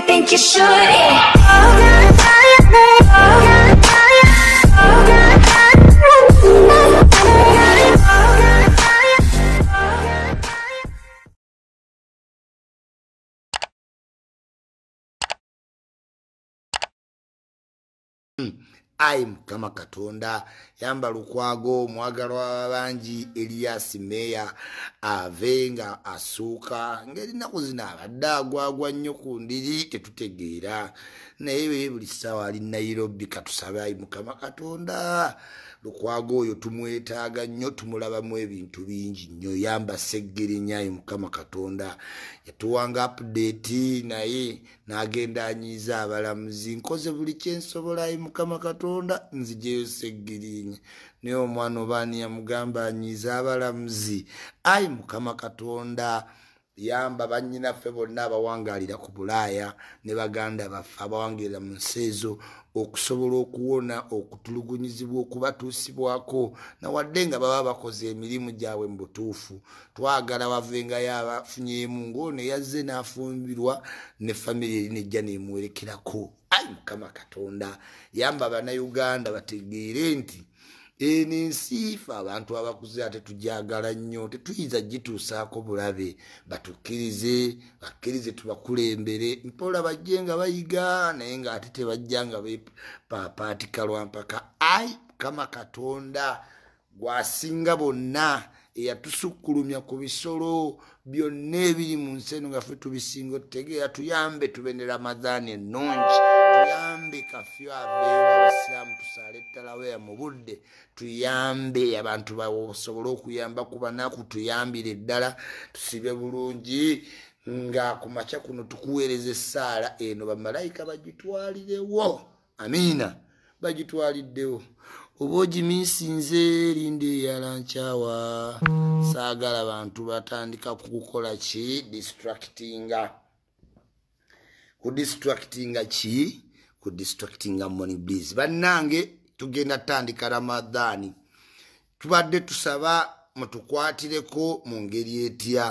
think you should. Yeah. Oh, ayi mukama katonda yamba lukwago mwagalwa bangi erias meya ave nga asuuka ngaerinaku zino abadde agwagwa nnyo ku ndiri tetutegeera naye buli ssaawa ali nairobi katusabe ayi mukama katonda lukwaga oyo tumwetaaga nnyo tumulabamu ebintu bingi nnyo yamba seggerinyayo mukama katonda yatuwanga apudeeti naye n'agenda anyiiza abalamuzi nkoze buli kyensobolayo mukama katonda nzigyeyo seggerinya naye omwana obaani yamugamba anyiiza abalamuzi ayi mukama katonda yamba bannyinaffe bonna abawangaalira ku bulaaya ne baganda baffe abawangaalira mu nsi ezo okusobola okuwona okutulugunyizibwa okubatuusibwako nawadde nga baba bakoze emirimu gyabwe mu butuufu twagala wavengayo abafunyeemu ngaono eyazze n'afumbirwa ne famiry eri nejja neemuwerekerako ai mukama katonda yamba bannayuganda bategeere nti eno ensiifa abantu abakuze ate tujagala nnyo tetuyinza gituusaako bulabe batukkirize bakkirize tubakulembere mpola bajje nga bayiga naye ngaate tebajja nga bepapaatika lwampaka ai mukama katonda gwasinga bonna eyatusukkulumya ku bisolo byonna ebiri mu nsi eno nga fe tubisinga otutegeera tuyambe tube ne ramadhaani ennungi tuyambe kafyo abeewa abasiraamu tusaale ettalawo ya mu budde tuyambe abantu bawe osobole okuyamba ku banaku tuyambire eddala tusibe bulungi nga ku makya kuno tukuweereza essaala eno bamalayika bagitwalirewo amiina bagitwaliddewo oba ogiminsinze erinda eyalankyawa saagala bantu batandika kukukola ki distractinga kudistractinga ki ku distractinga morning blees bannange tugenda tandika ramadhani tubadde tusaba mutukwatireko mu ngeri etya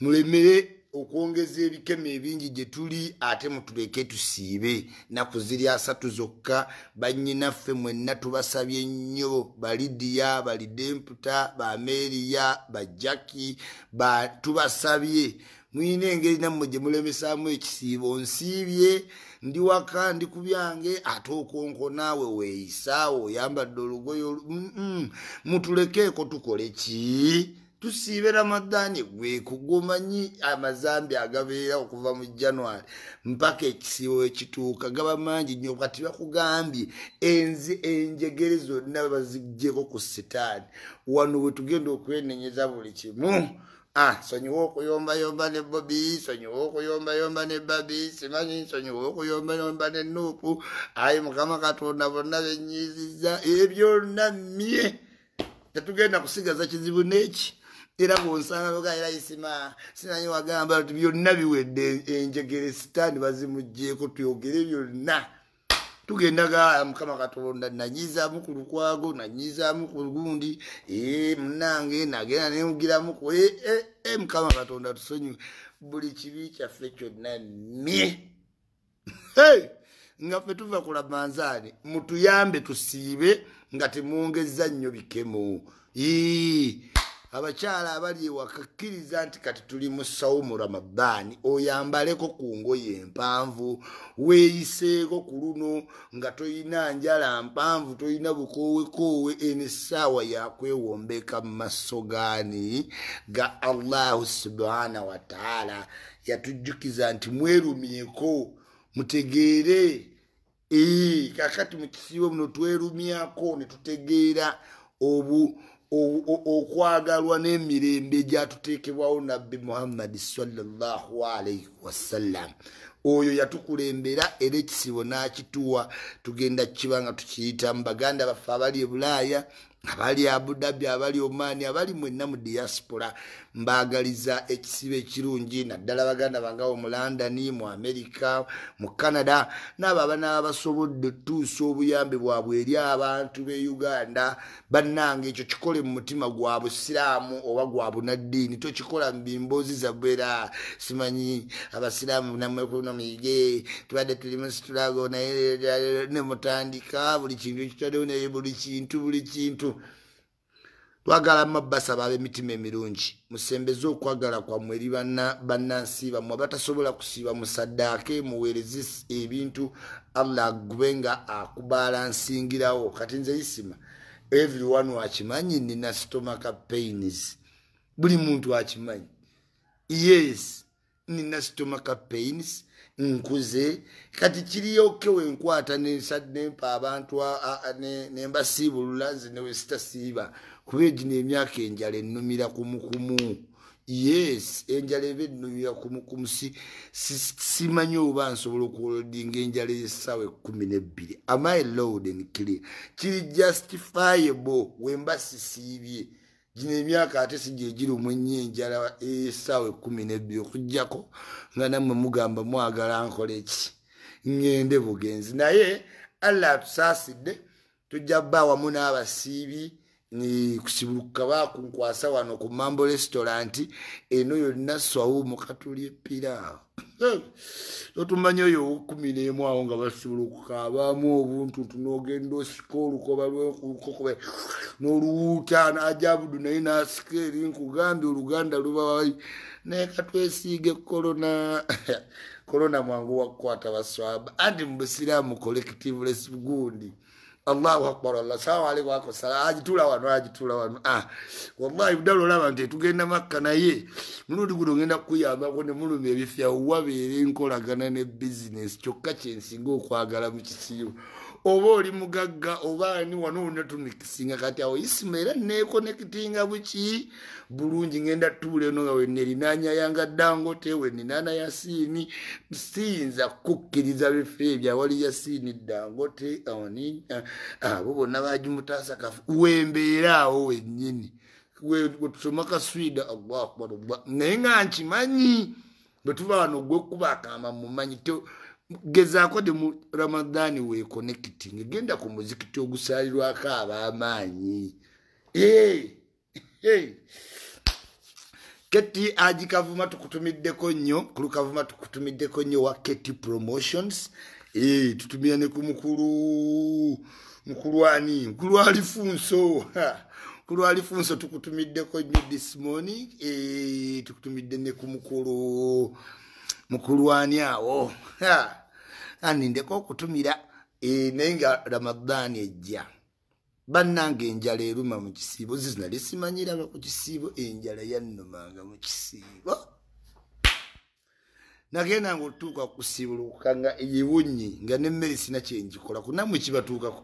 mulemere okwongeza ebikemo ebingi gye tuli ate mutuleke tusiibe naku ziri asatu zokka bannyinaffe mwenna tubasabye nnyo balidiya balidemputa bameriya bajaki tubasabye ba muyina engeri nammwe gyemulemesaamu ekisiibo nsiibye ndi waka ndi ku byange ate okonko naawe weeyisaawo oyambadde olugoyo mutulekeeko tukole ki tusiibe ramadaani gwe kugumanyi amazambi agabeera okuva mu januwari mpaka ekisiibo ekituuka gaba mangi nnyo kati bakugambye enzi enjegere zonna bazigjeko ku sitaani wano bwe tugenda okwenenyeza buli kimu ah sonyiwa okuyomba yomba ne bobi sonyiwa okuyomba yomba ne babi simanyi nsonyiwa okuyomba yomba ne nuupu ayi mukama katonda bonna benyiziza ebyonamye tetugenda kusigaza kizibu neki era bwonsanga oga era isima simanyi wagamba ti byonna biwedde e, enjegere sitaani bazimugjeeko tuyogere byonna tugendaga mukama katonda nanyizaamu ku lukwago nanyizaamu ku gundi munange nagenda nemugiramuku mukama katonda tusonyi buli kibi kyaffe kyonna ne nga ffe tuva kulamanzaani mutuyambe tusiibe nga temwongeza nnyo bikemu abakyala abali ewakakkiriza nti kati tuli mu sawumu ramadaani oyambaleko ku ngoye empanvu weeyiseeko ku luno nga toyina njala mpanvu toyina bukowekoowe enesaawa yakwewombeeka mu maso gaani ga allahu subhana wataala yatujjukiza nti mwerumyeko mutegeere kakati mu kisiibo muno twerumyako ne tutegeera obu okwagalwa n'emirembe gyatuteekebwawo nabbi muhammadi salllahalaihi wasallam oyo yatukulembera era ekisibo n'akituwa tugenda kiba nga tukiyita mu baganda baffe abali e bulaaya abali abudabi abali omaani abali mwenna mu diaspora mbaagaliza ekisibo ekirungi naddala baganda bangawo mu londoni mu amerika mu canada naabo abanaba basobodde otuusa obuyambi bwabwe eri abantu be uganda bannanga ekyo kikole mu mutima gwa busiraamu oba gwa bunaddiini tokikola mubimboozi zabwera simanyi abasiraamu namunamuige tubadde tulimu situlago naye nemutandika buli kintu ekitwaddewo naye buli kintu buli kintu twagala mma basaba ab'emitima emirungi musembeze okwagala kwammwe eri bannansiibamu abatasobola kusiiba musaddaake muweereze ebintu allah agube nga akubaala nsingirawo kati nze isima everyone wakimanyi nina stomaka pains buli muntu akimanyi yes ninasitumaka pains nkuze kati kiriyoke wenkwata nesadnempa abantu nembasiibulula nze newe sitasiiba kuba egino emyaka enjala ennumira kumukumu yes enjala eba ennumira kumukumu simanyi oba nsobola okuwolodinga enjala yesaawa ekumi nebbiri amy lord and clear kiri justifiable wembasisiibye gino emyaka ate sigyegiri omwenyo enjala esaawa ekumi nebbi okugjako nga nammwe mugamba mwagala nkoleki ngende bugenzi naye allah atusaasidde tujja bba wamu n'abasiibi kusibuluka baakunkwasa wano ku mambo restaurant eno yonna swawumu katulya epiraawo totumanyi eh, oyo owokumi nemu awo nga basobola okukaabaamu obuntu tunogenda osika olukoba lwekulukokobe n'oluwuuta n'ajabudu naye n'asika eri nkugambye oluganda lubawayi naye katwesiige korona korona mwangu wakukwata baswaba anti mubusiraamu collective lesgundi allahu akbar allah salamu aleikum wako salam ajitula wano ajitula wano ah wallahi udalo laba nti tugenda makka naye mulundi guno ngenda kuyambako ne mulumi ebifya uwabeere enkolagana ne business kyokka kyensinga okwagala mu kisiibu oba oli mugagga oba ni wano olina tunikisinga kati awo isimu era nekonekitinga buki bulungi ngenda tuule eno nga wena erinaanya yanga dangote weninaana ya siini siyinza kukkiriza bifo ebyo awali ya siini dangote abo bonna bagimutaasa kafu wembeera awo wennyini wetusoma kaswida allahu akbar allah naye nga nkimanyi bwe tuba wano gwekuba akamba mumanyi gezaako de mu ramadhani weconnecting genda ku muzikiti ogusalirwako abaamaanyi keti aji kavuma tukutumiddeko nnyo kulu kavuma tukutumiddeko nnyo wa keti promotions Hey, tutumia ne ku mukulu mukulwani mukulu alifunso mukulu alifunso tukutumiddeko nyo this morning hey, tukutumidde ne ku mukulu mukulwani awo anindeko okutumira e, naye nga ramadaani ejja bannanga enjala eruma mu kisiibo zizinali simanyiranga ku kisiibo enjala yannumanga mu kisiibo nagendanga otutuuka kusibuluka nga yiwunyi nga nemmere sina kyenjikola kunamwe kibatuukako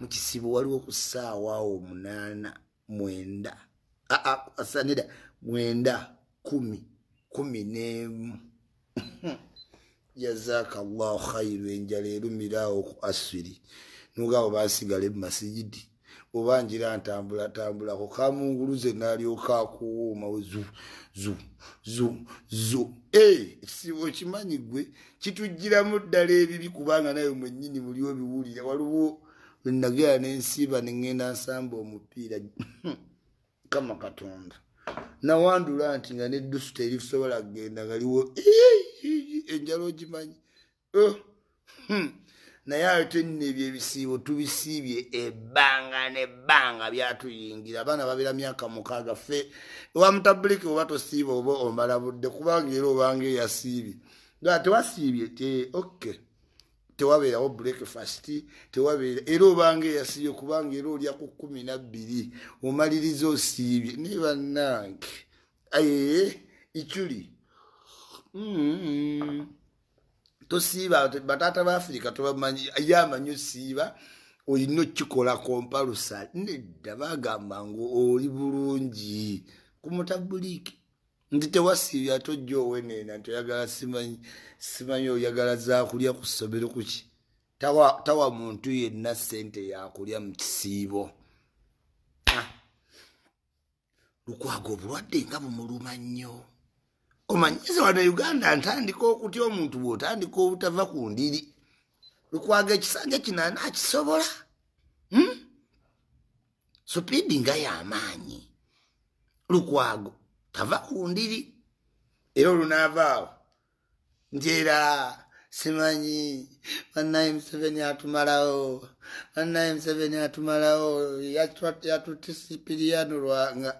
mu kisiibo waliwo ku ssaawaawo munaana mwenda aa ah, ah, asanira mwenda kumi kumi n'emu jazaka llahu khairu enjala erumiraawo ku asiri nogaabo bansigale mumasijidi oba njira ntambula tambulako kamunguluze nalyoka akuwoomawe zu zu zu zu ekisibo eh, okimanyi gwe kitujjiramu ddala ebibi kubanga naye mwennyini muliwo biwulira waliwo nagera nensiiba nengenda nsamba omupiira kama katonda nawandula nti nga neddusu terisobola kgenda ngaliwo enjala ogimanyi oh, hmm. naye ate nno ebyo ebisiibo tubisiibye ebbanga nebbanga byatuyingira abaana babeera myaka mukaaga ffe wamutabuliki oba tosiiba oba omala budde kubanga era obanga eyasiibye nga tewasiibye te okay tewabeerawo breakfast tewabeera era obanga eyasibye kubanga era olya ku kumi nabbiri omaliriza osiibye naye bannange ayee ekyuli mm-hmm, tosiiba bataata baafirika tobamanyi yamanyi osiiba olina okikola kompalusa nedda bagamba ngu oli bulungi kumutabuliiki nti tewasiibi ate ojja oweneena nti oyagala simanyi simanyi oyagala zakulya ku ssomero kuki tawa muntu yenna ssente yakulya mu kisiibo ah. lukwaga obulwadde nga bumuluma nnyo omanyize wano e uganda ntandika okutya omuntu bwotandika obutava ku ndiri lukwaga ekisanja kino anaakisobola hmm? supiidi nga yamaanyi lukwago tava ku ndiri era olunaavaawo njera simanyi bannaye museveni atumalawo bannaye museveni atumalawo yatutisipiriyano lwanga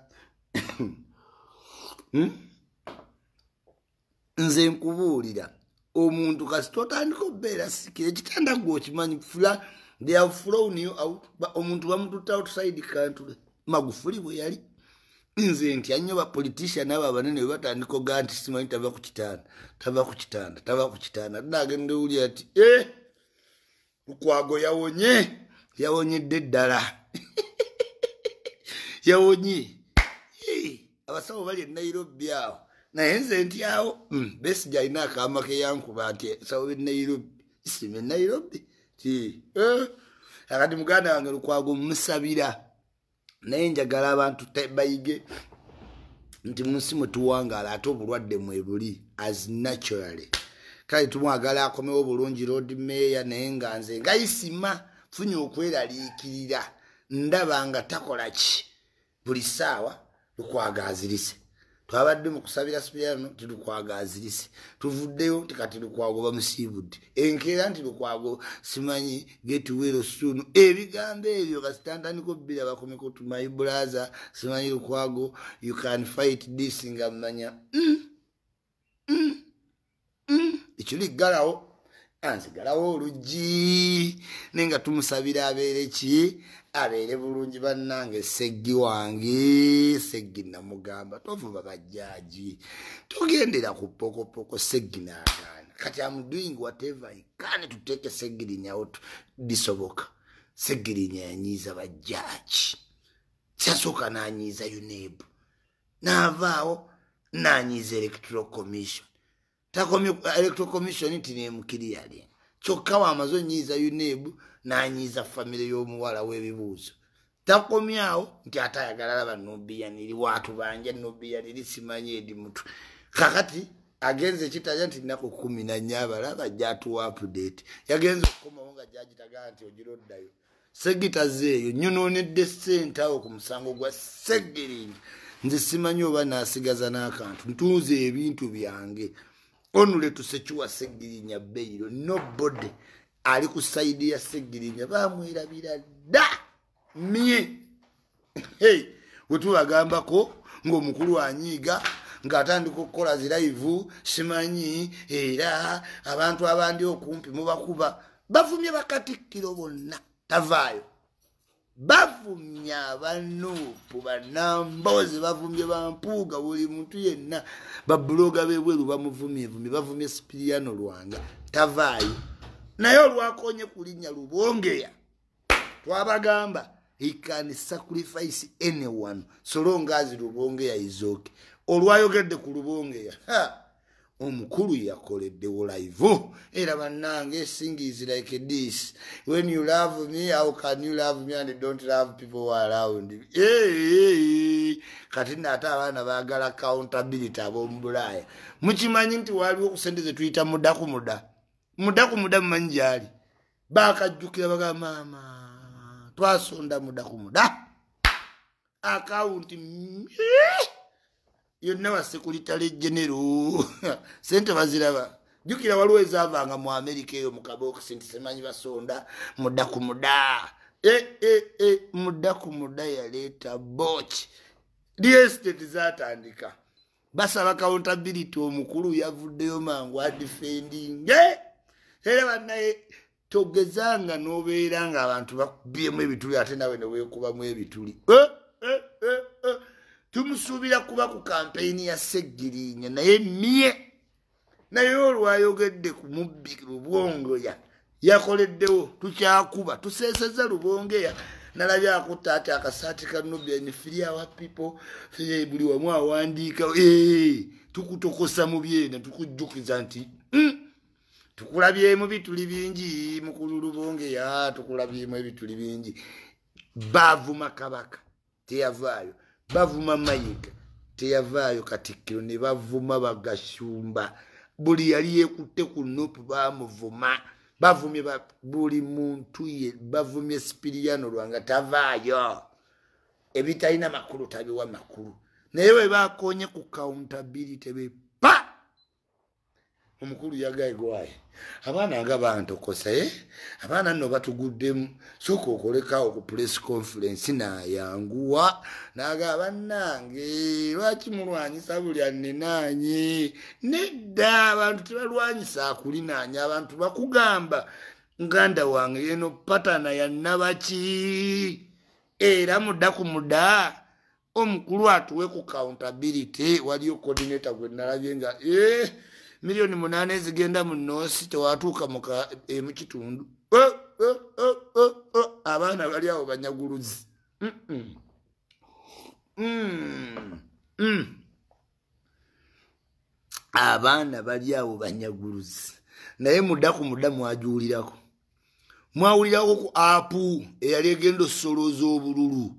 hmm? nze nkubuulira omuntu kasi totandika obbeera sikira ekitanda gwe okimanyi fula theyhave flown you out omuntu bamututaoutside country magufuli bwe yali nze nti anyo bapolitician abo abanene webatandika oga nti simanyi tava ku kitanda tava ku kitanda tava ku kitanda tinagenda wuli ati e lukwago yawonye yawonyedde eddala yawonye abasawo bali enairobi awo naye nze nti awo hmm, besi gyalina akama keyankuba nti esawo benairobi isima enairobi ti eh, akati muganda wange lukwago mmusabira naye njagala abantu bayige nti munsi mwetuwangala ate obulwadde mwebuli as naturally kale tumwagala akomewo obulungi road meya naye nga nze ngaisima funye okweraliikirira ndaba nga takola ki buli saawa lukwagazirise twabadde mukusabira sipiriyano tilukwagazirise tuvuddeyo tikati lukwago bamusiibudde enkeera nti lukwago simanyi getuwero sunu ebigambo ebyo kasitantaniko bbira bakomekotu my brother simanyi lukwago you can fight this nga mmanya ekyo liggalawo mm. mm. mm. ansigalawo oluggi naye nga tumusabira abeere ki abeere bulungi bannange seggi wange seggi namugamba tovuba bajjaaji togendera ku pokopoko seggi nagaana kati amudoing whateve ikane tuteeke seggirinyawo disoboka seggirinya yanyiiza bajjaaji kyasooka nanyiiza unebu naavaawo nanyiiza electoral commission Uh, electrocommission nti nemukiriyali kyokka wamaze onyiiza unebu nanyiiza famire y'omuwala w'ebibuuzo takomyawo nti ate ayagalalaba nobiyaniri watu banja nobiyaniri simanye edi mutu kakati agenze ekitaja nti nnaku kumi nanya abalaba jatuwa apudate yagenze okukomawo nga jagitagala nti ogiroddayo segitaze eyo nyononedde sentawo ku musango gwa segiringi nze simanyi oba nasigaza n'akantu ntuuza ebintu byange onuletu sekiwa segirinya beiro nobody ali ku saidi ya segirinya bamwerabira dda mye hey, wetubagambako ngaomukulu anyiiga ngaatandika okukola ziraivu simanyi era abantu abandi okumpi mubakuba bavumye bakatikkiro bonna tavaayo bavumye abanuupu banamboozi bavumye bampuuga buli muntu yenna babuloga bebweru bamuvumye vumye bavumye sipiriyano lwanga tavaayo naye olwakonye ku linnya lubongeya twabagamba he can sacrifice anyone solongaazi lubongeya izoke olwayogedde ku lubongeya ha omukulu yakoleddewo live era bannange singis like this when you love me how can you love me and dont love people who are around kati na ate abaana baagala countability ab'omubulaaya mukimanyi nti waaliwo okusente ze tuyita muda ku muda muda ku muda mumanyi gyali baakajjukira baga maama twasonda muda ku muda akawunti yonna basekulitale jeneru sente baziraba jukira waliwo ezavanga mu amerika eyo mukabokisi nti semanyi basonda mudda ku muda ee eh, eh, eh, mudda ku muda yaleeta boch liestate zatandika basaba kauntability omukulu yavuddeyo mangu adefending era banaye togezanga nobeera ngaabantu bakubyemu ebituli ate nawe newekubamu ebituli tumusuubira kuba ku kampeyini ya segirinya naye mye naye olwayogedde ku mubbi lubongoya yakoleddewo tukyakuba tuseeseza lubongeya nalabye akutta ati akasaati ka nubian firiawa people buli wamu awandiika tukutokosa mu byena tukujjukiza nti tukulabyemu mm, bituli bingi mukulu lubongeya tukulabyemu ebituli bingi baavuma kabaka teyavaayo bavuma mayiga teyavaayo katikkiro ne bavuma bagasumba buli yali yekutte ku nopu bamuvuma bavumye buli muntu ye bavumye sipiriyano lwanga tavaayo ebitalina makulu tabiwa makulu naye webakonye ku kawuntabiri tebe omukulu yagaegwaye abaana nga bantokosaye abaana nno batuguddemu soka okoleka oku press conference nayanguwa naga bannange lwaki mulwanyisa buli aninaanye nedda abantu tebalwanyisa akulinaanya abantu bakugamba nganda wange yeno patana yannabaki era mudda ku mudda omukulu atuwe ku countability waliyo coordinator gwenalabye nga eh, miliyoni munaana ezigenda mu noosi tewatuuka mu e, kitundu eh, eh, eh, abaana bali awo banyaguluzi mm. abaana bali awo banyaguluzi naye mudda ku mudda mwajuulirako mwawulirako ku apu eyali egenda osoloza obululu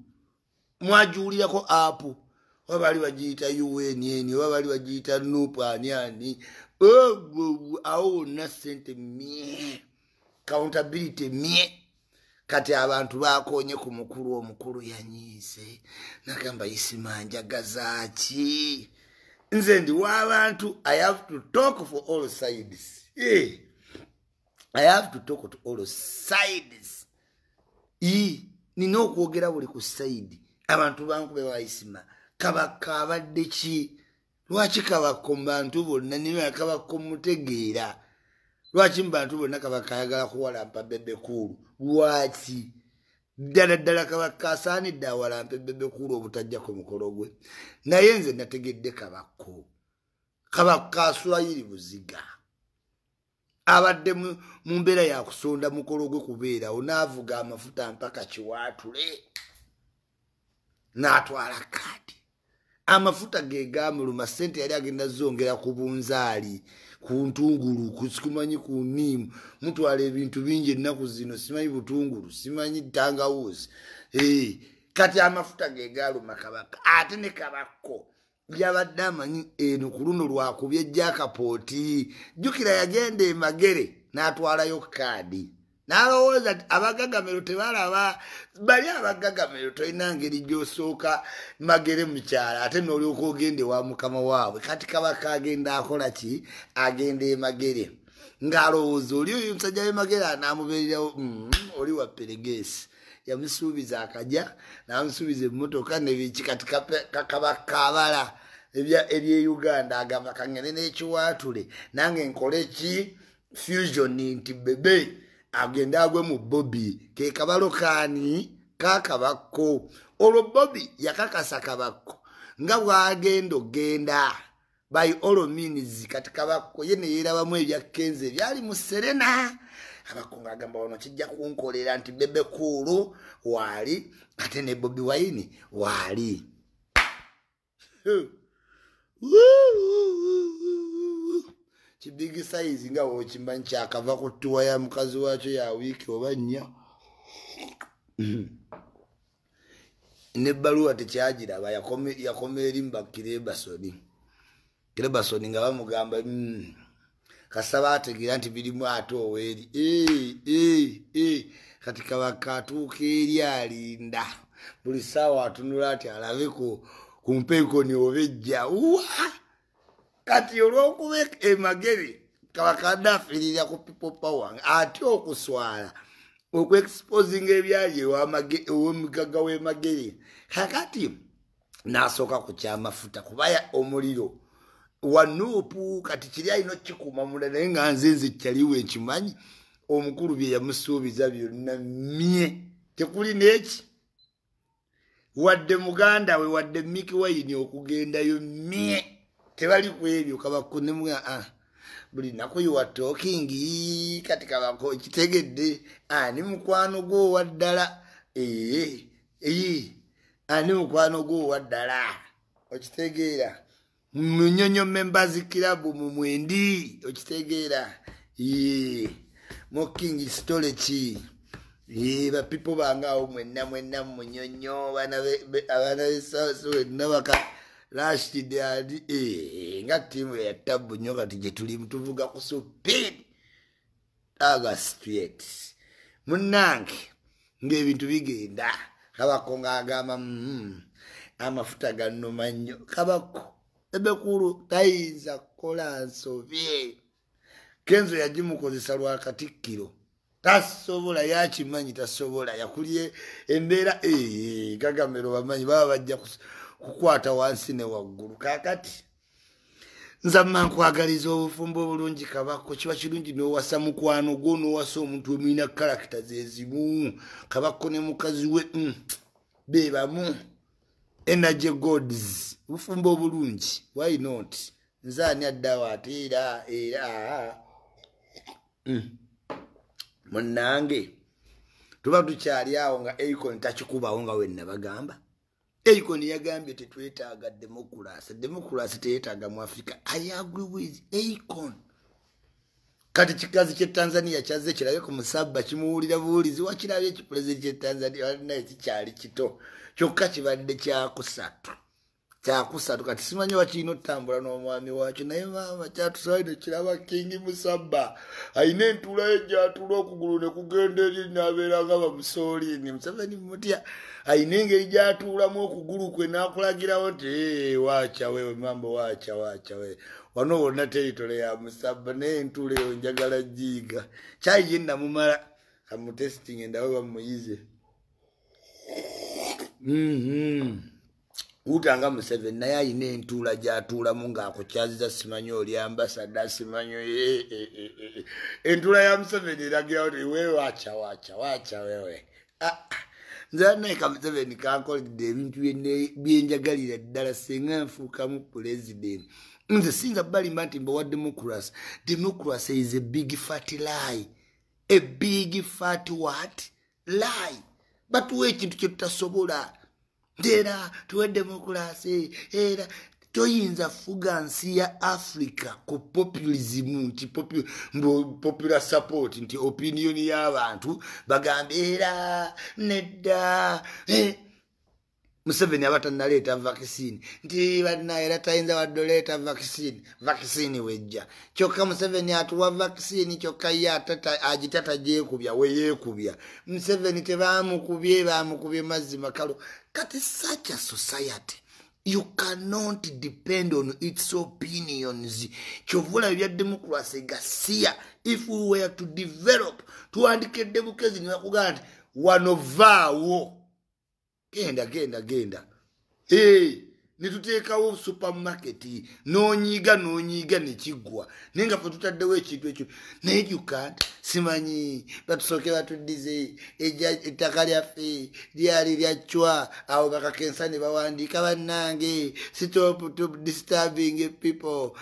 mwajuulirako apu oba bali bagiyita unn oba bali bagiyita nup aniani awona sente mye countability mye kati abantu bakonye ku mukulu omukulu yanyiise nagamba isimanjagazaki nze ndi wabantu i have to talk for all sides hey. Eh, i have to talk to all sides nina okwogera buli ku saidi abantu bankube waisima kabaka abadde ki lwaki kabaka mubantu bonna nina kabaka mutegeera lwaki mubantu bonna kabaka ayagala kuwalampa bebekulu lwaki ddala ddala kabaka asaanidde awalampa ebebekulu obutajjaku mukolo gwe naye nze nategedde kabako kabaka aswayiri buziga abadde mu mbeera yakusonda mukolo gwe kubeerawo naavuga amafuta mpaka kiwaatule naatwala kaadi amafuta ge gamuluma sente yali agenda zongera ku bunzaali ku ntungulu kukimanyi ku nimu mutwala ebintu bingi ennaku zino simanyi butungulu simanyi tangawuzi e kati amafuta ge gaaluma kabaka ate ne kabako yabadde amanyi eno ku luno lwakubyejja akapooti jjukira yagenda emagere n'atwalayo kaadi n'abawooza ti abagagamiro tebalaba bali abagagamiro tolina ngeri gyosooka magere mukyala ate n'olyoka ogende wa mukama waabwe kati kabaka agenda akola ki agenda emagere ng'alowooza oli oyo omusajja w'emagere anaamubeererawo mm, oli wa peregeesi yamusuubiza akajya namusuubiza emmotoka nebiki kati kabaka abala ebye uganda agamba kangene n'ekiwaatule nange nkole ki fusioni nti bebe agende agwe mu bobi ke kabalokani kakabako olwo bobi yakakasa kabako nga bwagenda ogenda by all means kati kabako ye neyerabamu ebyakkenze byali mu serena abakungu agamba ono kijja kunkolera nti bebe kuulu waali ate ne bobi waini waali Woo, woo, woo. esayizi nga wokimanyi kyakava ku ttuwa ya mukazi waakyo ya wiiki oba nnya nebaluwa tekyagiraba yakomera erimuba kirebasoni kirebasoni nga bamugamba hmm, kasaba ategeera nti birimu ate oweeri kati kabakatuuka eri alinda buli saawa atunula ati alabe ku mpeekoni oba ejja kati olwokuba emagere e kabakanafirira ku pipopa wange ate okuswala okuexposinga ebyali ewomugaga w'emagere kakati nasooka kukyamafuta kubaya omuliro wanuupu kati kiri alina kikuma mula naye nga nze nze kyaliwo ekimanyi omukulu bye yamusuubiza byonna mye tekuli neeki wadde muganda we wadde mikiwayini okugendayo mye tebali ku ebyo kabakunemua ah, ah. buli nakuyiwa tokingi kati kabako kitegedde ani mukwano gwowa ddala ee ee ani mukwano gwowa ddala okitegeera munyonyome mbazikirabu mumwendi okitegeera ee mukingi storaki ee bapipo bange awo mwenna mwenna munyonyo abaana besaasi wenna bakati rashid ali eh, nga timu ya tabu nyo kati jetuli mtuvuga ku supidi aga street munange ngebintu bigenda kabako ngaagamba mm, amafuta ganuma nnyo kabako ebekulu tayinza kukola nsobi kenzo yagimukozesa lwa katikkiro tasobola yakimanyi tasobola yakulye embeera eh, gagamero bamanyi baba bajja kusa kukwata wansi ne waggulu kakati nzamma nkwagaliza obufumbo obulungi kabako kiba kirungi n'owasa mukwano gwo n'owasa omuntu omulina karakita zezimu kabako ne mukazi we mm, bebamu energy gods obufumbo obulungi why not nzaani addawo ate era era mm. munnange tuba tukyali awo nga aicon takikubawo nga wenna bagamba acon yagambye tetwetaaga demokuraasi demokuraasi teyetaaga mu afrika ayagre with acon kati kikazi kyetanzania kyaze kirabe ku musabba kimuwulira buwulizi wakirabye ekipulezidenti kyetanzania walinaye kikyali kito kyokka kibadde kyakusatu kyakusatu kati simanyi wakirina otambula n'omwami waakyo naye maama kyatusaide kiraba kingi musabba ayina entula ye gyatula okugulu ne kugenda eri nabeera nga bamusoolini musabani mutya ayina engeri gyatuulamu okugulu kwe nakulagirawo nti waakyawewe mambo waakya waakyawe wano wonna teritole ya musabba naye entula eyo njagala jiiga kyayi ye namumala kamutesitinga endawe bamuyize mm-hmm. kutanga museveni naye ayina entuula gyatuulamu ngaakukyaziza simanyi oli ambasada simanyi eh, eh, eh, entuula ya museveni eragirao ti we waca waca waca wewe ah, ah. nze anaika museveni kankoledde ebintu byenjagalira ddala singa nfuukamu pulezidenti nze singa balimba nti mbawa demokrasi demokrasi is ebig fat li ebig fat what li batuwa ekintu kyetutasobola era tuwe demokulasi era toyinza fuga nsi ya africa ku populism nti popular support nti opinioni y'abantu bagambe era nedda eh. museveni aba tannaleeta vaccine nti bannayera tayinza waddoleeta vaccine vaccine wejja kyokka museveni atuwa vaccine kyokka ye agitatagyekubya weyeekubya museveni tebamukubye bamukubye mazzi makalo kati such a society you cannot depend on its opinions kyovula bibya democracy gasia if we were to develop tuwandikedde bukezi ne bakugana nti wano vaawo genda genda genda eh nituteekawo supermarketi noonyiiga noonyiiga ne kiggwa naye nga fetutaddewo ekintu ekyo naye jukat simanyi batusooke batuddize ettaka lyaffe lyali lyacwa awo bakakensa ne bawandiika bannange stop to disturbing people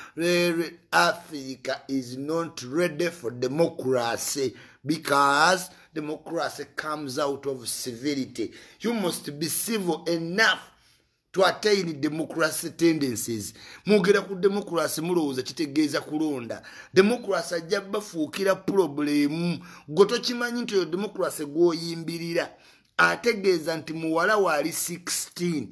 africa is not ready for democracy because democracy comes out of civility. You must be civil enough to attain democracy tendencies. Mugira ku democracy mulowooza kitegeeza kulonda. Democracy ajja bafuukira problem. Gwe tokimanyi nti oyo democracy gw'oyimbirira ategeeza nti muwala waali 16,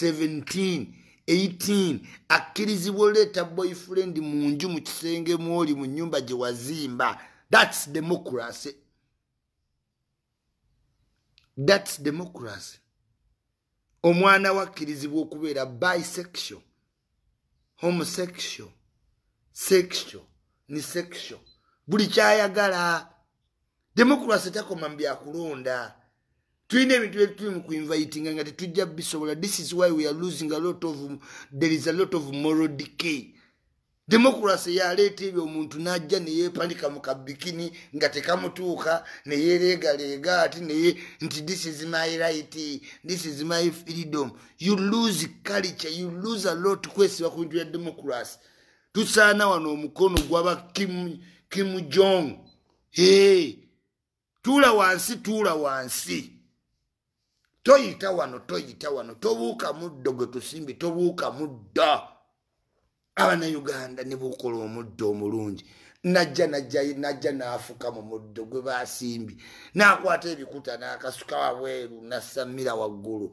17, 18 akkirizibwa oleeta boyfriend mu nju mu kisenge mwoli mu nnyumba gye wazimba That's democracy. That's democracy. Omwana wakkirizibwa okubeera bisexual, homosexual, sexual ne sexual. Buli kyayagala. Democracy takoma mu byakulonda. tuyina ebintu byetu tuli mu kuinvitinga nga tetujja bisobola this is why we are losing a lot of there is a lot of moral decay demokurasi yaleeta ebyo omuntu n'ajja neyeepandika mu kabikini nga tekamutuuka neyeleegaleega ati naye nti this is my right this is my freedom you lose culture you lose a lot kwesiba ku bintu bya demokurasi tusaana wano omukono gwaba kim jong e tuula wansi tuula wansi toyita wano toyita wano tobuuka muddo gwe tusimbi tobuuka muddo abanayuganda ne bukola omuddo omulungi najja najja naafuka mu muddo gwe basimbi nakwata ebikuta nakasuka wabweru nasamira waggulu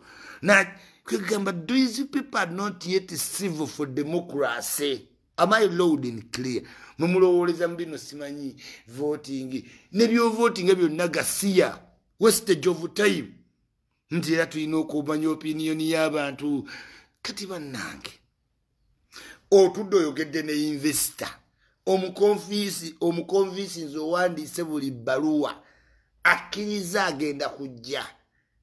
kegamba these people are not yet civil for democracy am i lord in clear mumulowoleza mubino simanyi voting nebyovotinga byonna gasiya westage of time nti era tulina okumanya opiniyoni y'abantu kati bannange otudde oyogedde ne investa omukonfiisi omukonfiisi nze owandiise buli baluwa akkiriza agenda kujja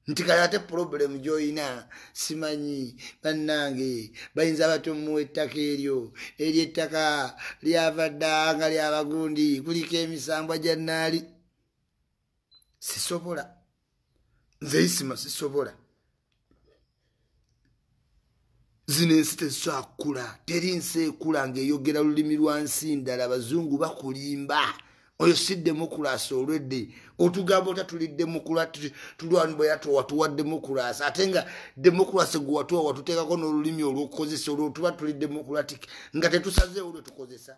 nti kale ate problemu gyolina simanyi bannange bayinza batumuwa ettaka eryo eri ettaka lyava dda nga lyabagundi kuliko emisambwa gyannaali sisobola nze isima sisobola zino ensi tezitwakkula teri nsi ekula ngaeyogera lulimi lwa nsi ndala bazungu bakulimba oyo si demokulasi olwedde otugambo tatuli tulwanibayatwatuwa demokulasi ate nga demokulasi gwewatuwa watuteekako n'olulimi olwokukozesa olwo tuba tuli demokulatic nga tetusazeewo lwetukozesa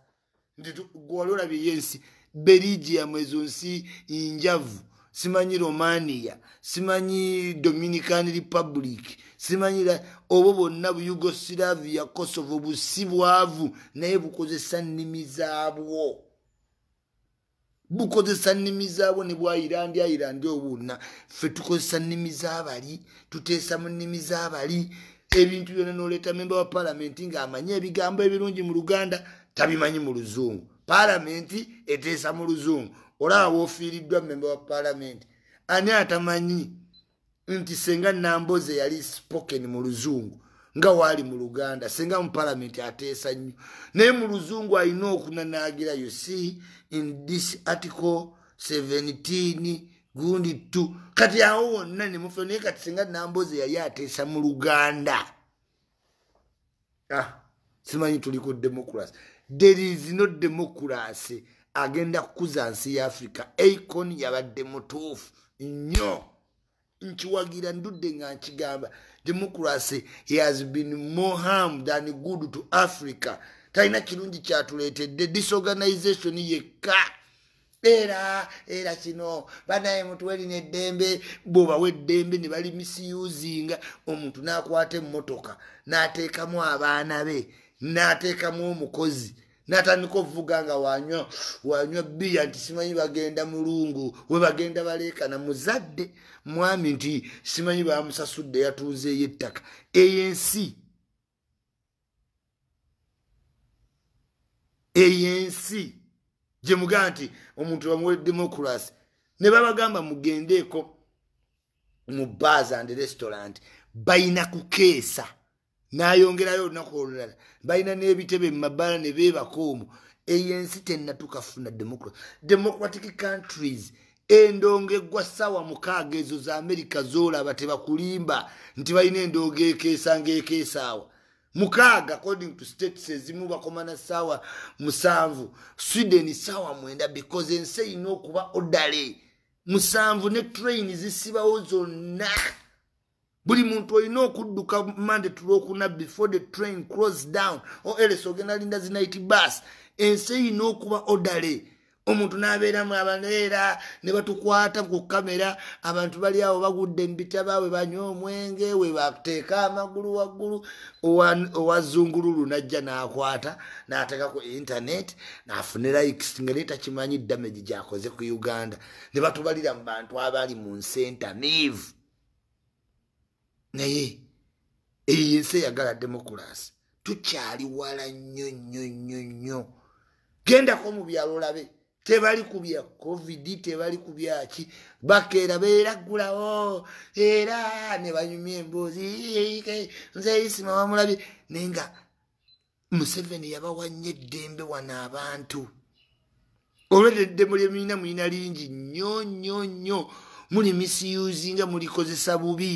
gwali olabyeyo ensi berigiyamu ezo nsi injavu simanyi romania simanyi dominican republic simanyi obo bonna buyugoslavia kosovo busibwavu naye bukozesa nnimi zaabwo bukozesa nnimi zaabwo ne bwairandi airandi obuna ffe tukozesa nnimi zaabali tuteesa mu nnimi zaabali ebintu byona noleeta memba wa paalamenti ngaamanyi ebigambo ebirungi mu luganda tabimanyi mu luzungu paalamenti eteesa mu luzungu olaawo ofiiriddwa mmemba wa paalamenti ani atamanyi nti senga namboze yali spoken mu luzungu nga waali mu luganda senga mu paalamenti ateesa nnyo naye mu luzungu alina okunanaagira you see in this article 17 gundi 2 kati awo wonna nemufe naye kati senga namboze yali ateesa mu luganda ah simanyi tuli ku demokurasi there is no demokurasi agenda kukuza nsi ya afrika acon yabadde mutuufu nnyo nkiwagira ndudde nga nkigamba democracy he has been more harm than good to africa talina kirungi kyatuleetedde disorganization yekka era era kino banaye mutuwerina eddembe bwobawa eddembe ne bali misiyuzinga omuntu n'akwata emmotoka n'ateekamu abaana be n'ateekamu omukozi natandika ovuga nga wanywa wanywa bia nti simanyi bagenda mulungu we bagenda baleekana muzadde mwami nti simanyi bamusasudde yatuuzeeyo ettaka eyensi eyensi gye mugamba nti omuntu bamuwere demokuraasi ne babagamba mugendeeko mu baza nde restaurant bayina kukeesa nayongerayo olunaku olulala balina n'ebitebe mumabala ne beebaka omu eyensi tennatukafuna democrat democratic countries endonga eggwa ssaawa mukaaga ezo za amerika zolaba tebakulimba nti balina endonga ekeesa ngaekeesaawa mukaaga according to states ezimu bakomana ssaawa musanvu sweden ssaawa mwenda because ensi eyina okuba odale musanvu ne train zisibawo zonna buli muntu olina okudduka mandetulwokuna before the train cross down o elesi ogenda linda zinit bus ensi eyina okuba odale omuntu n'abeeramu abaneera ne batukwata ku kamera abantu bali awo bagudde embita baabwe banywa omwenge we bateeka amagulu waggulu owazungululu najja n'akwata n'ateeka ku intaneti n'afune likes nga naye takimanyi damage gy'akoze ku uganda ne batubalira mu bantu abali mu nsi entamiivu naye eyinsi eyagala demokulasi tukyali wala nnyo nnyo nnyo nnyo gendako mu byalo olabe tebali ku bya covidi tebali ku byaki bakeera beeraggulawo era ne banyumya emboozi nzeyisima bamulabye naye nga museveni yabawa nnyo eddembe wano abantu olwedde eddembo lyemuyina muyina lingi nnyo nnyo nnyo muli misiyuzi nga mulikozesa bubi